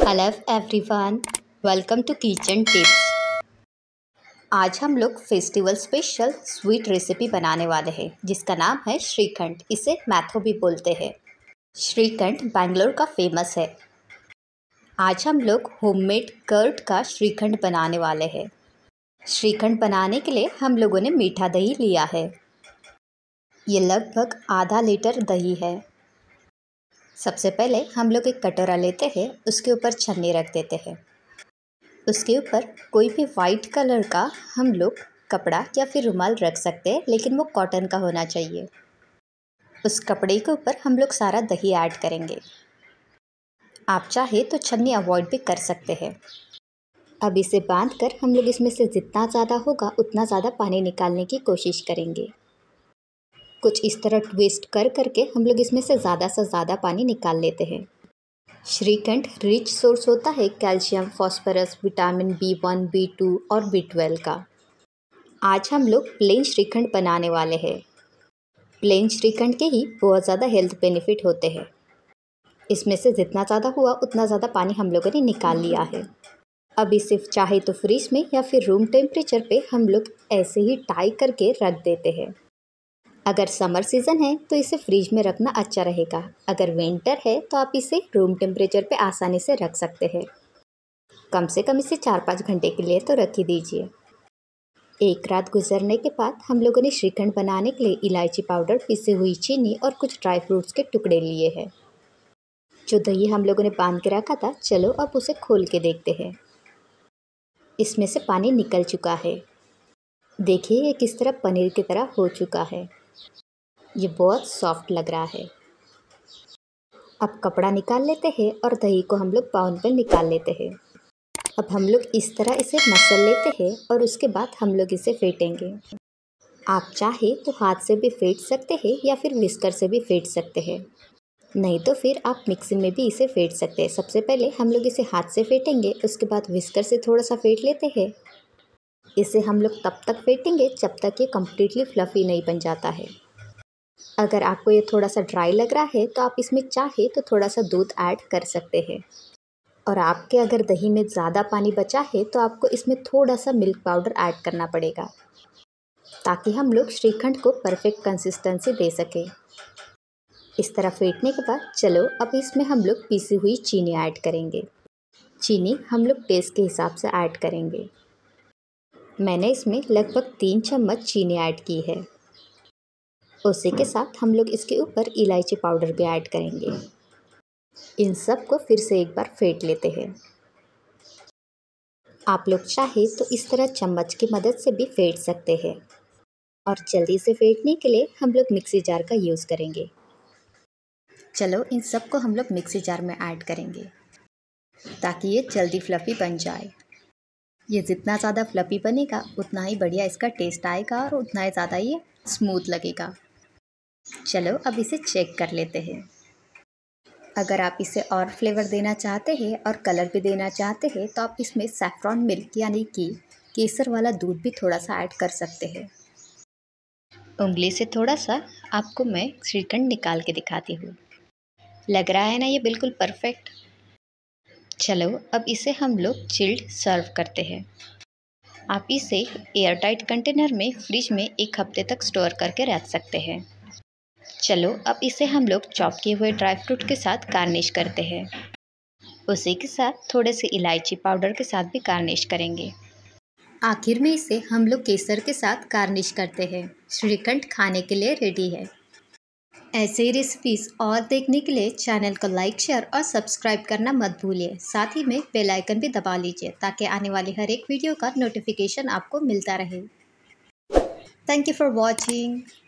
hello everyone welcome to kitchen tips आज हम लोग फेस्टिवल स्पेशल स्वीट रेसिपी बनाने वाले हैं जिसका नाम है श्रीखंड इसे मैथो भी बोलते हैं श्रीखंड बेंगलोर का फेमस है आज हम लोग होममेड कर्ट का श्रीखंड बनाने वाले हैं श्रीखंड बनाने के लिए हम लोगों ने मीठा दही लिया है ये लगभग आधा लीटर दही है सबसे पहले हम लोग एक कटोरा लेते हैं उसके ऊपर छन्नी रख देते हैं उसके ऊपर कोई भी वाइट कलर का हम लोग कपड़ा या फिर रुमाल रख सकते हैं लेकिन वो कॉटन का होना चाहिए उस कपड़े के ऊपर हम लोग सारा दही ऐड करेंगे आप चाहे तो छन्नी अवॉइड भी कर सकते हैं अब इसे बांध कर हम लोग इसमें से जितना ज़्यादा होगा उतना ज़्यादा पानी निकालने की कोशिश करेंगे कुछ इस तरह ट्विस्ट कर करके हम लोग इसमें से ज़्यादा से ज़्यादा पानी निकाल लेते हैं श्रीकंठ रिच सोर्स होता है calcium phosphorus vitamin B one B two और बी ट्वेल्व का आज हम लोग प्लेन श्रीखंड बनाने वाले हैं प्लेन श्रीखंड के ही बहुत ज़्यादा हेल्थ बेनिफिट होते हैं इसमें से जितना ज़्यादा हुआ उतना ज़्यादा पानी हम लोगों ने निकाल लिया है अभी सिर्फ चाहे तो फ्रिज में या फिर रूम टेम्परेचर पे हम लोग ऐसे ही टाई करके रख देते हैं अगर समर सीज़न है तो इसे फ्रिज में रखना अच्छा रहेगा अगर विंटर है तो आप इसे रूम टेम्परेचर पे आसानी से रख सकते हैं कम से कम इसे चार पाँच घंटे के लिए तो रख ही दीजिए एक रात गुजरने के बाद हम लोगों ने श्रीखंड बनाने के लिए इलायची पाउडर पिसी हुई चीनी और कुछ ड्राई फ्रूट्स के टुकड़े लिए हैं जो दही हम लोगों ने बांध के रखा था चलो अब उसे खोल के देखते हैं इसमें से पानी निकल चुका है देखिए ये किस तरह पनीर की तरह हो चुका है ये बहुत सॉफ्ट लग रहा है अब कपड़ा निकाल लेते हैं और दही को हम लोग पाउन पर निकाल लेते हैं अब हम लोग इस तरह इसे मसल लेते हैं और उसके बाद हम लोग इसे फेंटेंगे आप चाहे तो हाथ से भी फेंट सकते हैं या फिर विस्कर से भी फेंट सकते हैं नहीं तो फिर आप मिक्सी में भी इसे फेंट सकते हैं सबसे पहले हम लोग इसे हाथ से फेंटेंगे उसके बाद विस्कर से थोड़ा सा फेंट लेते हैं इसे हम लोग तब तक फेंटेंगे जब तक ये कम्प्लीटली फ्लफ़ी नहीं बन जाता है अगर आपको ये थोड़ा सा ड्राई लग रहा है तो आप इसमें चाहे तो थोड़ा सा दूध ऐड कर सकते हैं और आपके अगर दही में ज़्यादा पानी बचा है तो आपको इसमें थोड़ा सा मिल्क पाउडर ऐड करना पड़ेगा ताकि हम लोग श्रीखंड को परफेक्ट कंसिस्टेंसी दे सकें इस तरह फेंटने के बाद चलो अब इसमें हम लोग पीसी हुई चीनी ऐड करेंगे चीनी हम लोग टेस्ट के हिसाब से ऐड करेंगे मैंने इसमें लगभग तीन चम्मच चीनी ऐड की है उसी के साथ हम लोग इसके ऊपर इलायची पाउडर भी ऐड करेंगे इन सब को फिर से एक बार फेंट लेते हैं आप लोग चाहे तो इस तरह चम्मच की मदद से भी फेंट सकते हैं और जल्दी से फेंटने के लिए हम लोग मिक्सी जार का यूज़ करेंगे चलो इन सब को हम लोग मिक्सी जार में ऐड करेंगे ताकि ये जल्दी फ्लफ़ी बन जाए ये जितना ज़्यादा फ्लपी बनेगा उतना ही बढ़िया इसका टेस्ट आएगा और उतना ही ज़्यादा ये स्मूथ लगेगा चलो अब इसे चेक कर लेते हैं अगर आप इसे और फ्लेवर देना चाहते हैं और कलर भी देना चाहते हैं तो आप इसमें सेफ्रॉन मिल्क यानी कि केसर वाला दूध भी थोड़ा सा ऐड कर सकते हैं उंगली से थोड़ा सा आपको मैं श्रीखंड निकाल के दिखाती हूँ लग रहा है ना ये बिल्कुल परफेक्ट चलो अब इसे हम लोग चिल्ड सर्व करते हैं आप इसे एयरटाइट कंटेनर में फ्रिज में एक हफ्ते तक स्टोर करके रख सकते हैं चलो अब इसे हम लोग चॉप किए हुए ड्राई फ्रूट के साथ गार्निश करते हैं उसी के साथ थोड़े से इलायची पाउडर के साथ भी गार्निश करेंगे आखिर में इसे हम लोग केसर के साथ गार्निश करते हैं श्रीखंड खाने के लिए रेडी है ऐसे रेसिपीज़ और देखने के लिए चैनल को लाइक शेयर और सब्सक्राइब करना मत भूलिए साथ ही में बेल आइकन भी दबा लीजिए ताकि आने वाली हर एक वीडियो का नोटिफिकेशन आपको मिलता रहे थैंक यू फॉर वॉचिंग